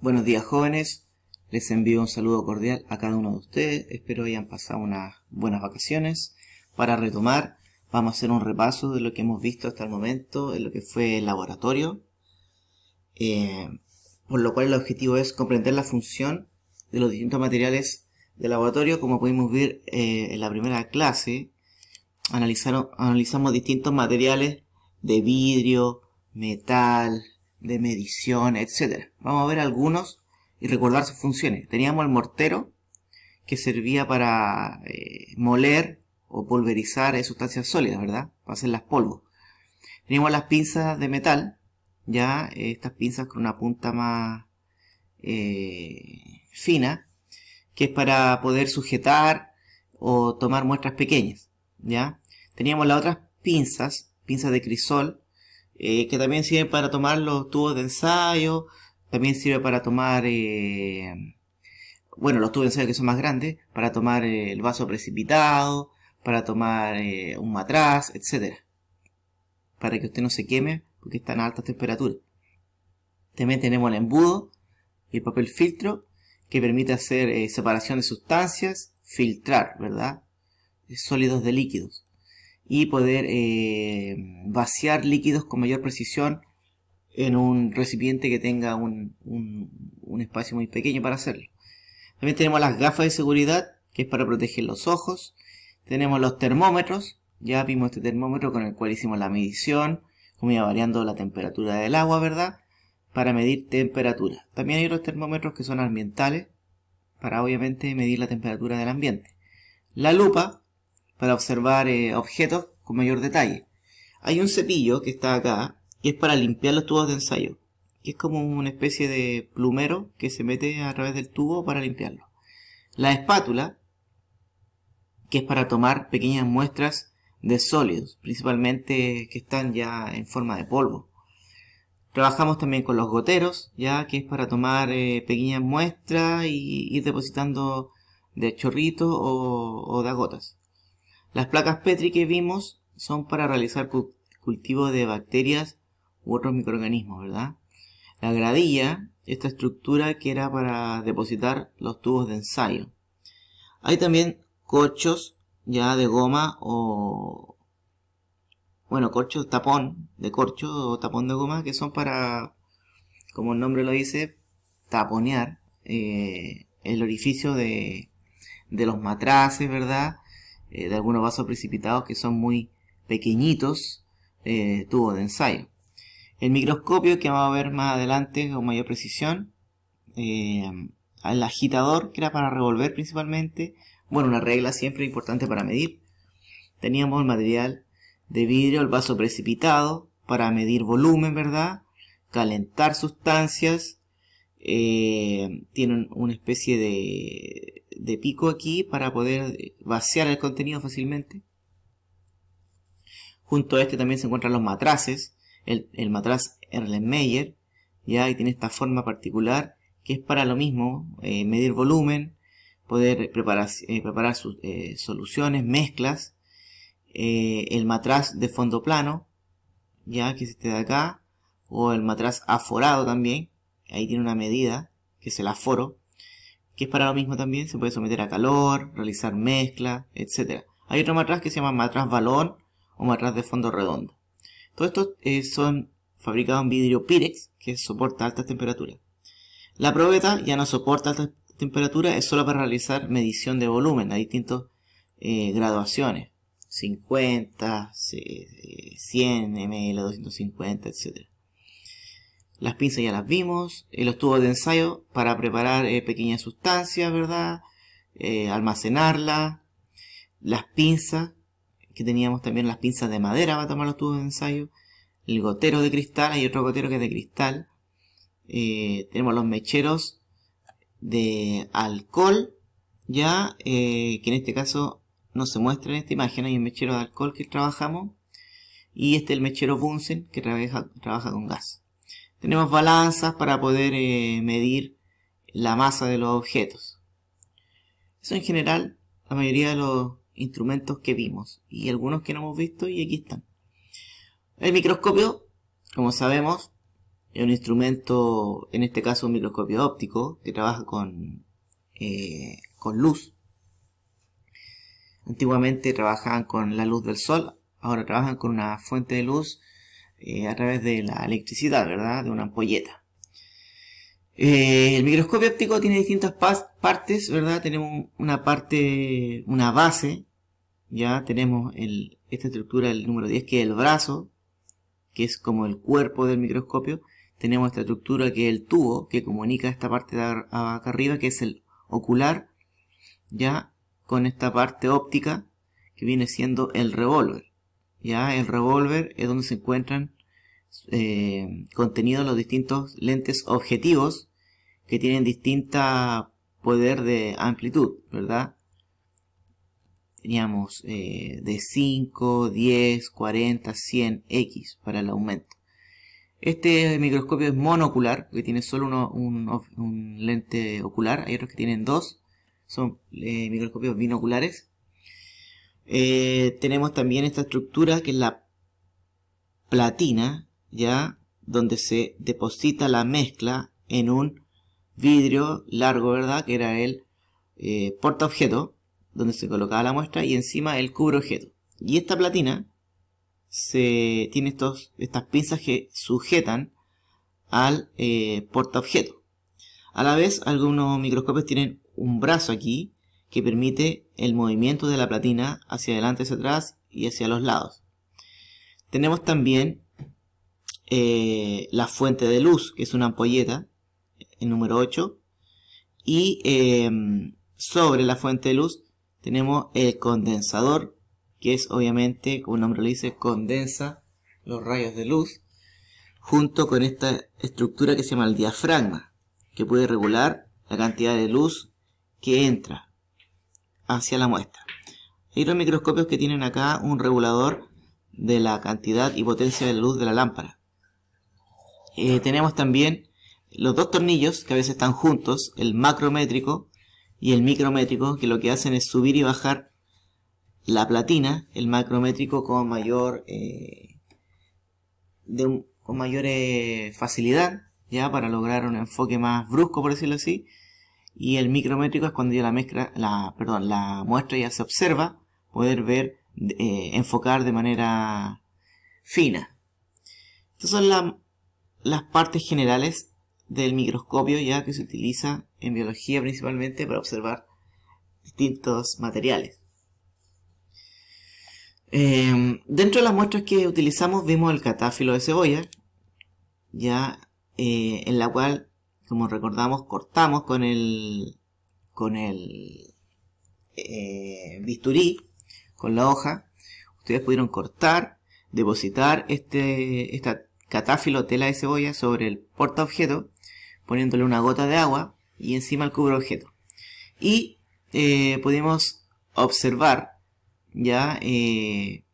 Buenos días jóvenes, les envío un saludo cordial a cada uno de ustedes, espero hayan pasado unas buenas vacaciones. Para retomar, vamos a hacer un repaso de lo que hemos visto hasta el momento en lo que fue el laboratorio, eh, por lo cual el objetivo es comprender la función de los distintos materiales del laboratorio, como pudimos ver eh, en la primera clase, analizamos distintos materiales de vidrio, metal, de medición, etcétera. Vamos a ver algunos y recordar sus funciones. Teníamos el mortero, que servía para eh, moler o pulverizar eh, sustancias sólidas, ¿verdad? Para hacer las polvos. Teníamos las pinzas de metal, ya eh, estas pinzas con una punta más fina, que es para poder sujetar o tomar muestras pequeñas, ¿ya? Teníamos las otras pinzas, pinzas de crisol, eh, que también sirve para tomar los tubos de ensayo, también sirve para tomar, eh, bueno, los tubos de ensayo que son más grandes, para tomar eh, el vaso precipitado, para tomar un matraz, etcétera, Para que usted no se queme porque están a altas temperaturas. También tenemos el embudo y el papel filtro que permite hacer separación de sustancias, filtrar, ¿verdad? Sólidos de líquidos y poder vaciar líquidos con mayor precisión en un recipiente que tenga un, espacio muy pequeño para hacerlo. También tenemos las gafas de seguridad, que es para proteger los ojos. Tenemos los termómetros, ya vimos este termómetro con el cual hicimos la medición, como iba variando la temperatura del agua, ¿verdad? Para medir temperatura. También hay otros termómetros que son ambientales, para obviamente medir la temperatura del ambiente. La lupa, para observar eh, objetos con mayor detalle. Hay un cepillo que está acá, que es para limpiar los tubos de ensayo, que es como una especie de plumero que se mete a través del tubo para limpiarlo. La espátula, que es para tomar pequeñas muestras de sólidos, principalmente que están ya en forma de polvo. Trabajamos también con los goteros, ya que es para tomar eh, pequeñas muestras y ir depositando de chorritos o, o de gotas. Las placas Petri que vimos son para realizar cultivo de bacterias u otros microorganismos, ¿verdad? La gradilla, esta estructura que era para depositar los tubos de ensayo. Hay también corchos ya de goma o... Bueno, corchos, tapón de corcho o tapón de goma que son para, como el nombre lo dice, taponear eh, el orificio de, los matraces, ¿verdad? Eh, de algunos vasos precipitados que son muy pequeñitos eh, tubos de ensayo. El microscopio que vamos a ver más adelante con mayor precisión. Eh, el agitador que era para revolver principalmente. Bueno, una regla siempre importante para medir. Teníamos el material de vidrio, el vaso precipitado para medir volumen, ¿verdad? Calentar sustancias. Eh, tiene tienen una especie de pico aquí para poder vaciar el contenido fácilmente. Junto a este también se encuentran los matraces, el, matraz Erlenmeyer, ya, y tiene esta forma particular que es para lo mismo, eh, medir volumen, poder preparar, eh, preparar sus eh, soluciones, mezclas, el matraz de fondo plano, ya que es este de acá, o el matraz aforado también, ahí tiene una medida, que es el aforo, que es para lo mismo también, se puede someter a calor, realizar mezcla, etc. Hay otro matraz que se llama matraz balón, o matraz de fondo redondo. Todo esto eh, son fabricados en vidrio Pirex, que soporta altas temperaturas. La probeta ya no soporta altas temperaturas, es solo para realizar medición de volumen a distintas eh, graduaciones. 50, 100 ml, 250, etc. Las pinzas ya las vimos, eh, los tubos de ensayo para preparar pequeñas sustancias, ¿verdad? almacenarlas, las pinzas que teníamos también las pinzas de madera para tomar los tubos de ensayo, el gotero de cristal, hay otro gotero que es de cristal, eh, tenemos los mecheros de alcohol, ya eh, que en este caso no se muestra en esta imagen, hay un mechero de alcohol que trabajamos, y este es el mechero Bunsen que trabaja, con gas. Tenemos balanzas para poder eh, medir la masa de los objetos. Eso en general, la mayoría de los instrumentos que vimos y algunos que no hemos visto y aquí están. El microscopio, como sabemos, es un instrumento, en este caso un microscopio óptico, que trabaja con, eh, con luz. Antiguamente trabajaban con la luz del sol, ahora trabajan con una fuente de luz eh, a través de la electricidad, ¿verdad? De una ampolleta. Eh, el microscopio óptico tiene distintas partes, ¿verdad? Tenemos una parte, una base, ya tenemos esta estructura, el número 10, que es el brazo, que es como el cuerpo del microscopio. Tenemos esta estructura que es el tubo, que comunica esta parte de acá arriba, que es el ocular, ya con esta parte óptica, que viene siendo el revólver. Ya el revólver es donde se encuentran eh, contenidos los distintos lentes objetivos que tienen distinta poder de amplitud, ¿verdad? teníamos eh, de 5, 10, 40, 100 X para el aumento. Este microscopio es monocular, que tiene solo un, lente ocular, hay otros que tienen dos, son eh, microscopios binoculares. Eh, tenemos también esta estructura que es la platina, ya donde se deposita la mezcla en un vidrio largo, ¿verdad? Que era el portaobjeto donde se colocaba la muestra y encima el cubre objeto. Y esta platina se tiene estos, estas pinzas que sujetan al eh, portaobjeto. A la vez, algunos microscopios tienen un brazo aquí que permite el movimiento de la platina hacia adelante, hacia atrás y hacia los lados. Tenemos también eh, la fuente de luz, que es una ampolleta, el número 8, y em, sobre la fuente de luz tenemos el condensador, que es obviamente, como el nombre lo dice, condensa los rayos de luz, junto con esta estructura que se llama el diafragma, que puede regular la cantidad de luz que entra hacia la muestra. Hay los microscopios que tienen acá un regulador de la cantidad y potencia de luz de la lámpara. Eh, tenemos también los dos tornillos que a veces están juntos, el macrométrico y el micrométrico, que lo que hacen es subir y bajar la platina, el macrométrico con mayor, eh, con mayor eh, facilidad, ya para lograr un enfoque más brusco, por decirlo así. Y el micrométrico es cuando ya la, mezcla, la, perdón, la muestra ya se observa, poder ver, eh, enfocar de manera fina. Estas son las partes generales del microscopio ya que se utiliza en biología principalmente para observar distintos materiales. Em, dentro de las muestras que utilizamos vimos el catáfilo de cebolla, ya eh, en la cual, como recordamos, cortamos con el, con el eh, bisturí, con la hoja. Ustedes pudieron cortar, depositar este, esta catáfilo tela de cebolla sobre el portaobjeto, poniéndole una gota de agua y encima el cubo objeto. Y eh, pudimos observar, ya, eh,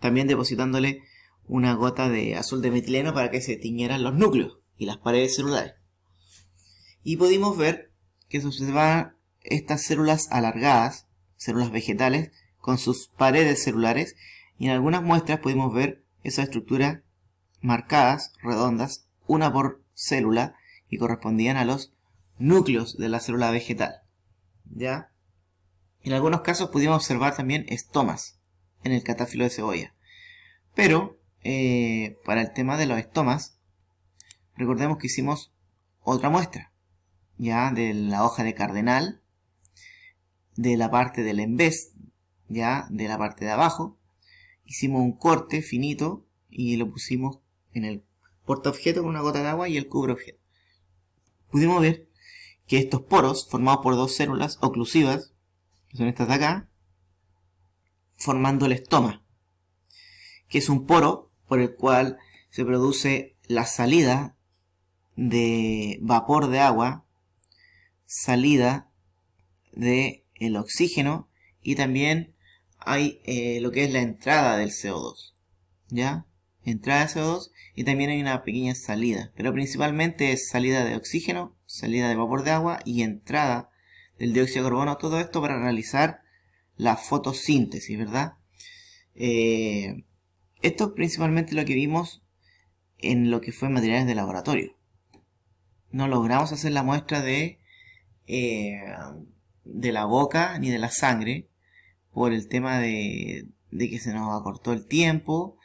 también depositándole una gota de azul de metileno para que se tiñeran los núcleos y las paredes celulares. Y pudimos ver que se observaban estas células alargadas, células vegetales, con sus paredes celulares, y en algunas muestras pudimos ver esas estructuras marcadas, redondas, una por célula, y correspondían a los núcleos de la célula vegetal. ¿Ya? En algunos casos pudimos observar también estomas en el catáfilo de cebolla. Pero, eh, para el tema de los estomas, recordemos que hicimos otra muestra, ya, de la hoja de cardenal, de la parte del embés, ya, de la parte de abajo. Hicimos un corte finito y lo pusimos en el portaobjeto con una gota de agua y el objeto. Pudimos ver que estos poros, formados por dos células oclusivas, son estas de acá, formando el estoma, que es un poro por el cual se produce la salida de vapor de agua, salida de oxígeno y también hay eh, lo que es la entrada del CO2, ¿ya? Entrada de CO2 y también hay una pequeña salida, pero principalmente es salida de oxígeno salida de vapor de agua y entrada del dióxido de carbono, todo esto para realizar la fotosíntesis, ¿verdad? Eh, esto es principalmente lo que vimos en lo que fue materiales de laboratorio. No logramos hacer la muestra de, eh, de la boca ni de la sangre por el tema de, de que se nos acortó el tiempo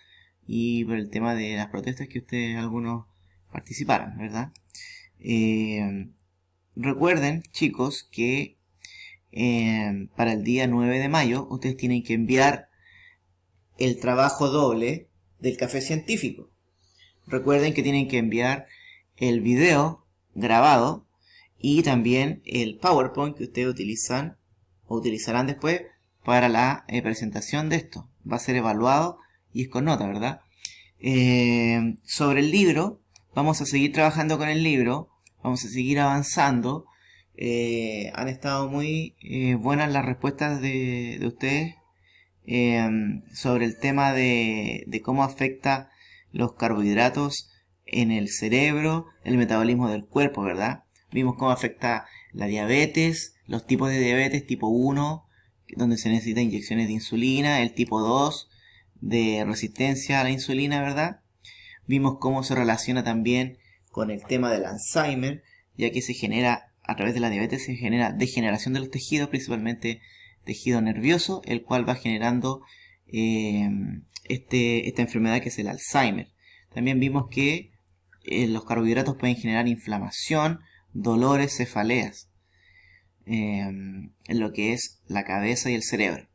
y por el tema de las protestas que ustedes algunos participaron, ¿verdad? Eh, recuerden, chicos, que eh, para el día 9 de mayo ustedes tienen que enviar el trabajo doble del café científico. Recuerden que tienen que enviar el video grabado y también el PowerPoint que ustedes utilizan o utilizarán después para la eh, presentación de esto. Va a ser evaluado y es con nota, ¿verdad? sobre el libro, vamos a seguir trabajando con el libro vamos a seguir avanzando. Eh, han estado muy eh, buenas las respuestas de, ustedes em, sobre el tema de, de, cómo afecta los carbohidratos en el cerebro, el metabolismo del cuerpo, ¿verdad? Vimos cómo afecta la diabetes, los tipos de diabetes tipo 1, donde se necesitan inyecciones de insulina, el tipo 2, de resistencia a la insulina, ¿verdad? Vimos cómo se relaciona también con el tema del Alzheimer, ya que se genera, a través de la diabetes, se genera degeneración de los tejidos, principalmente tejido nervioso, el cual va generando em, este, esta enfermedad que es el Alzheimer. También vimos que eh, los carbohidratos pueden generar inflamación, dolores, cefaleas, em, en lo que es la cabeza y el cerebro.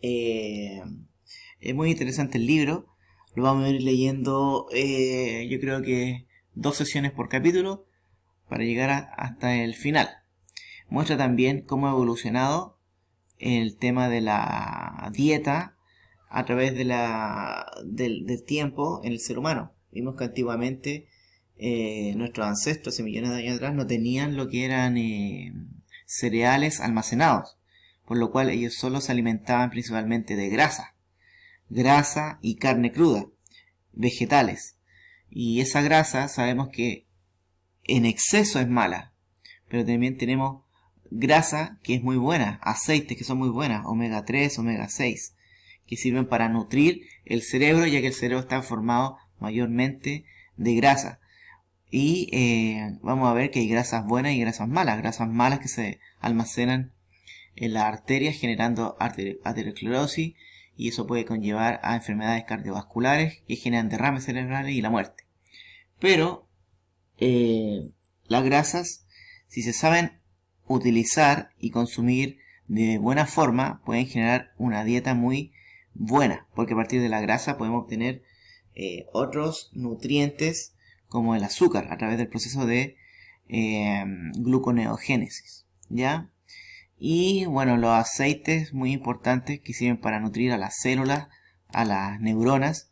Em, es muy interesante el libro, lo vamos a ir leyendo, eh, yo creo que dos sesiones por capítulo para llegar hasta el final. Muestra también cómo ha evolucionado el tema de la dieta a través del, tiempo en el ser humano. Vimos que antiguamente eh, nuestros ancestros, hace millones de años atrás, no tenían lo que eran eh, cereales almacenados, por lo cual ellos solo se alimentaban principalmente de grasa grasa y carne cruda, vegetales. Y esa grasa sabemos que en exceso es mala, pero también tenemos grasa que es muy buena, aceites que son muy buenas, omega 3, omega 6, que sirven para nutrir el cerebro, ya que el cerebro está formado mayormente de grasa. Y eh, vamos a ver que hay grasas buenas y grasas malas, grasas malas que se almacenan en las arterias generando arteriosclerosis y eso puede conllevar a enfermedades cardiovasculares que generan derrames cerebrales y la muerte. Pero eh, las grasas, si se saben utilizar y consumir de buena forma, pueden generar una dieta muy buena, porque a partir de la grasa podemos obtener eh, otros nutrientes como el azúcar a través del proceso de eh, gluconeogénesis. ¿Ya? Y bueno, los aceites muy importantes que sirven para nutrir a las células, a las neuronas.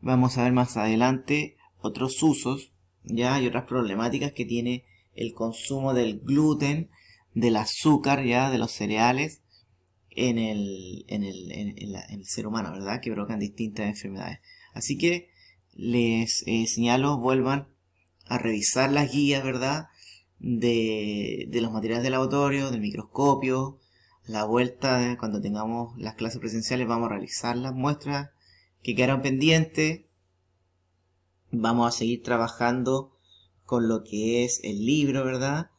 Vamos a ver más adelante otros usos ya y otras problemáticas que tiene el consumo del gluten, del azúcar, ya de los cereales en el, en el, en, el ser humano, ¿verdad? Que provocan distintas enfermedades. Así que les eh, señalo, vuelvan a revisar las guías, ¿verdad? de, los materiales del laboratorio, del microscopio. la vuelta, cuando tengamos las clases presenciales, vamos a realizar las muestras que quedaron pendientes. Vamos a seguir trabajando con lo que es el libro, ¿verdad?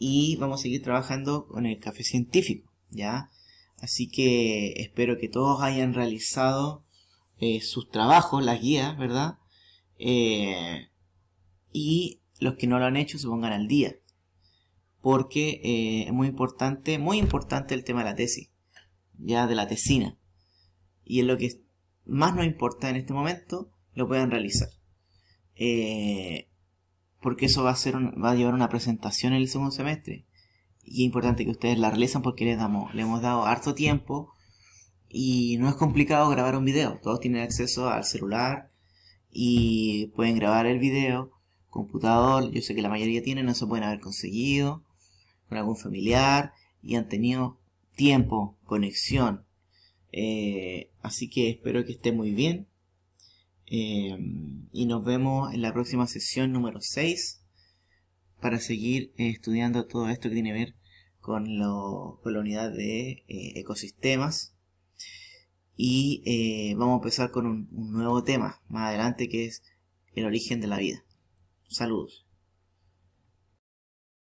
Y vamos a seguir trabajando con el café científico, ¿ya? Así que espero que todos hayan realizado eh, sus trabajos, las guías, ¿verdad? Eh, y los que no lo han hecho se pongan al día porque es eh, muy importante, muy importante el tema de la tesis, ya de la tesina. Y es lo que más nos importa en este momento, lo puedan realizar. Eh, porque eso va a, ser va a llevar una presentación en el segundo semestre. Y es importante que ustedes la realizan porque les damos, le hemos dado harto tiempo y no es complicado grabar un video. Todos tienen acceso al celular y pueden grabar el video, computador. Yo sé que la mayoría tienen, no se pueden haber conseguido con algún familiar y han tenido tiempo, conexión. Eh, así que espero que esté muy bien. Em, y nos vemos en la próxima sesión número 6 para seguir eh, estudiando todo esto que tiene que ver con, la unidad de eh, ecosistemas. Y vamos a empezar con un, un nuevo tema más adelante que es el origen de la vida. Saludos.